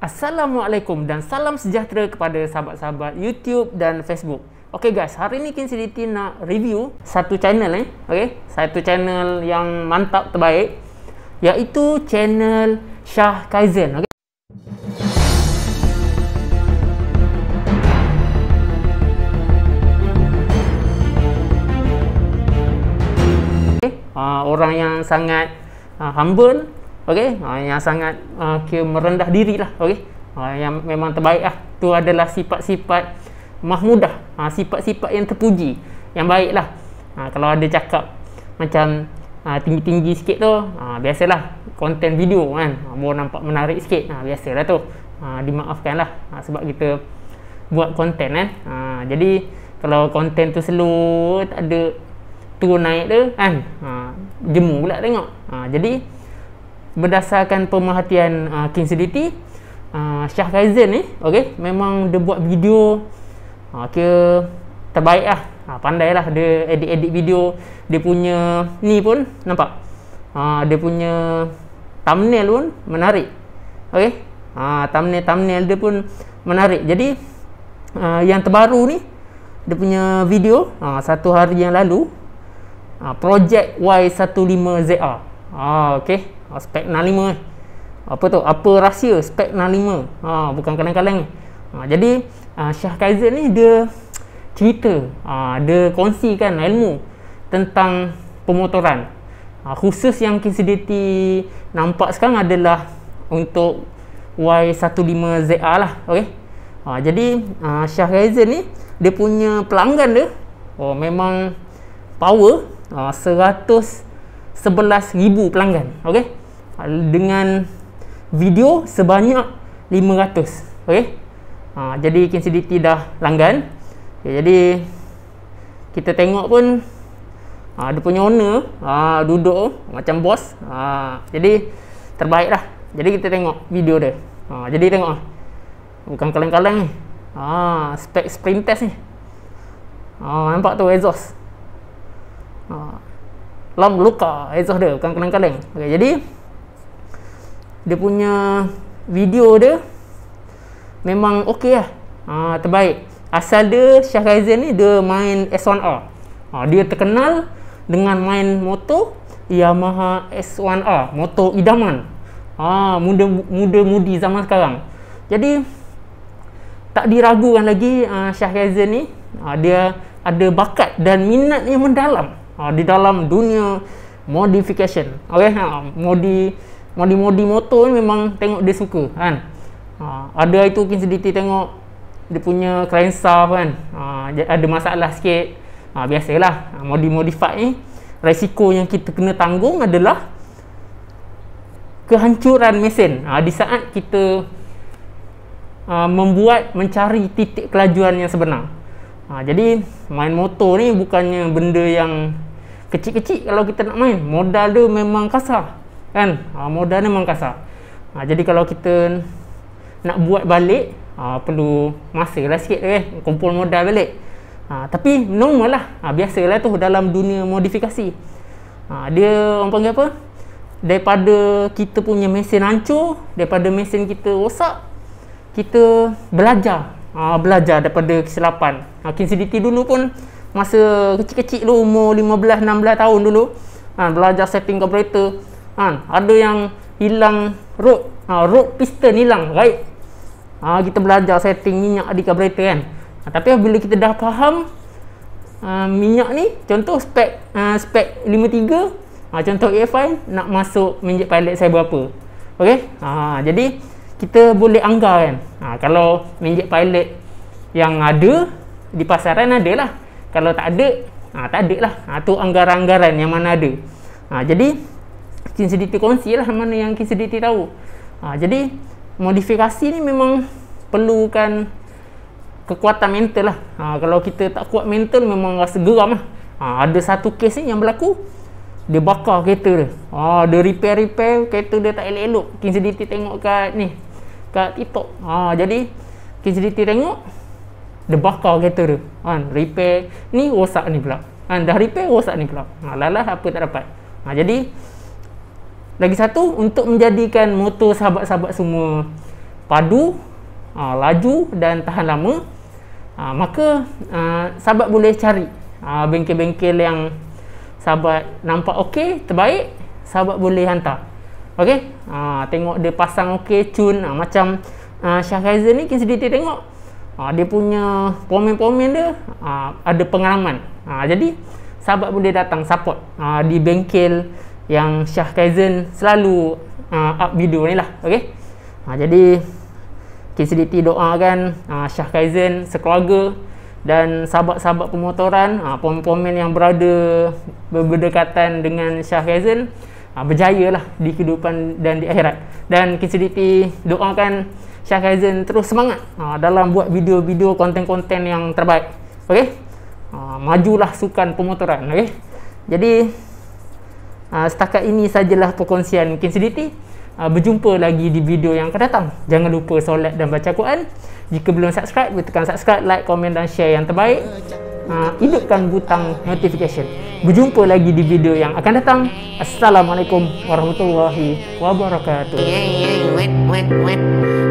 Assalamualaikum dan salam sejahtera kepada sahabat-sahabat YouTube dan Facebook. Okey guys, hari ni Kin City nak review satu channel eh. Okey, satu channel yang mantap terbaik iaitu channel Shah Kaizen. Okay? Uh, orang yang sangat uh, humble okey ha, yang sangat uh, ah, kira merendah dirilah okey ha, yang memang terbaik lah tu adalah sifat-sifat mahmudah ha, sifat-sifat yang terpuji yang baiklah ha, kalau ada cakap macam ha, tinggi-tinggi sikit tu ha, biasalah konten video kan ha, baru nampak menarik sikit ha, biasalah tu ha, dimaafkan lah ha, sebab kita buat konten kan ha, jadi kalau konten tu slow tak ada turun naik tu kan ha, jemu pula tengok ha, jadi jadi berdasarkan pemerhatian uh, King City uh, Syah Faizal ni eh, okay, memang dia buat video uh, kira terbaik lah uh, pandai lah dia edit-edit video dia punya ni pun nampak uh, dia punya thumbnail pun menarik okey uh, ah, thumbnail-thumbnail dia pun menarik jadi uh, yang terbaru ni dia punya video uh, satu hari yang lalu uh, Project Y15ZR uh, okey Ah, spek 65 eh. apa tu apa rahsia spek 65 ha, bukan kadang-kadang ni ha, jadi uh, Syah Kaizer ni dia cerita uh, dia kongsikan ilmu tentang pemotoran uh, khusus yang KCDT nampak sekarang adalah untuk Y15ZR lah okay? Ha, jadi uh, Syah Razer ni dia punya pelanggan dia oh, memang power uh, 111,000 pelanggan okay? dengan video sebanyak 500 okey ha, jadi KinCDT dah langgan okay, jadi kita tengok pun ha, dia punya owner ha, duduk macam bos ha, jadi terbaik lah jadi kita tengok video dia ha, jadi tengok bukan kaleng-kaleng ni ha, spek sprint test ni ha, nampak tu exhaust ha, lam luka exhaust dia bukan kaleng-kaleng okay, jadi jadi dia punya video dia memang okey lah ha, terbaik asal dia Syah Ghazan ni dia main S1R ha, dia terkenal dengan main motor Yamaha S1R motor idaman ha, muda, muda mudi zaman sekarang jadi tak diragukan lagi uh, Syah Ghazan ni ha, dia ada bakat dan minat yang mendalam ha, di dalam dunia modification okay? ha, modi modi-modi motor ni memang tengok dia suka kan ha, ada itu mungkin sediti tengok dia punya client staff kan ha, ada masalah sikit ha, biasalah ha, modi-modified ni resiko yang kita kena tanggung adalah kehancuran mesin ha, di saat kita ha, membuat mencari titik kelajuan yang sebenar ha, jadi main motor ni bukannya benda yang kecil-kecil kalau kita nak main modal dia memang kasar kan ha, modal ni memang kasar ha, jadi kalau kita nak buat balik ha, perlu masa lah sikit eh, kumpul modal balik ha, tapi normal lah ha, biasalah tu dalam dunia modifikasi ha, dia orang panggil apa daripada kita punya mesin hancur daripada mesin kita rosak kita belajar ha, belajar daripada kesilapan ha, KCDT dulu pun masa kecil-kecil dulu umur 15-16 tahun dulu ha, belajar setting carburetor ha, ada yang hilang rod ha, rod piston hilang right ha, kita belajar setting minyak di carburetor kan ha, tapi bila kita dah faham uh, minyak ni contoh spek uh, spek 53 ha, contoh AFI nak masuk minyak pilot saya berapa ok ha, jadi kita boleh anggar kan ha, kalau minyak pilot yang ada di pasaran ada lah kalau tak ada ha, tak ada lah ha, tu anggaran-anggaran yang mana ada ha, jadi KinCDT kongsi lah mana yang KinCDT tahu. Ha, jadi modifikasi ni memang perlukan kekuatan mental lah. Ha, kalau kita tak kuat mental memang rasa geram lah. Ha, ada satu kes ni yang berlaku dia bakar kereta dia. Ha, dia repair-repair kereta dia tak elok-elok. KinCDT tengok kat ni. Kat TikTok. Ha, jadi KinCDT tengok dia bakar kereta dia. Ha, repair ni rosak ni pula. Ha, dah repair rosak ni pula. Ha, lalah apa tak dapat. Ha, jadi lagi satu untuk menjadikan motor sahabat-sahabat semua padu, ha, laju dan tahan lama. Ha, maka ha, sahabat boleh cari ha, bengkel-bengkel yang sahabat nampak okey, terbaik, sahabat boleh hantar. Okey, ha, tengok dia pasang okey, cun ha, macam ha, Syah Khaizer ni kita sedikit tengok. Ha, dia punya pomen-pomen dia ha, ada pengalaman. Ha, jadi sahabat boleh datang support ha, di bengkel yang Syah Kaizen selalu uh, up video ni lah okay? ha, jadi KCDT doakan uh, Syah Kaizen sekeluarga dan sahabat-sahabat pemotoran uh, pemen-pemen yang berada berdekatan dengan Syah Kaizen uh, berjaya lah di kehidupan dan di akhirat dan KCDT doakan Syah Kaizen terus semangat uh, dalam buat video-video konten-konten yang terbaik okay? uh, majulah sukan pemotoran okay? jadi Ah, setakat ini sajalah perkongsian mungkin sediti ah, berjumpa lagi di video yang akan datang jangan lupa solat dan baca Quran jika belum subscribe boleh tekan subscribe like, komen dan share yang terbaik ah, hidupkan butang notification berjumpa lagi di video yang akan datang Assalamualaikum Warahmatullahi Wabarakatuh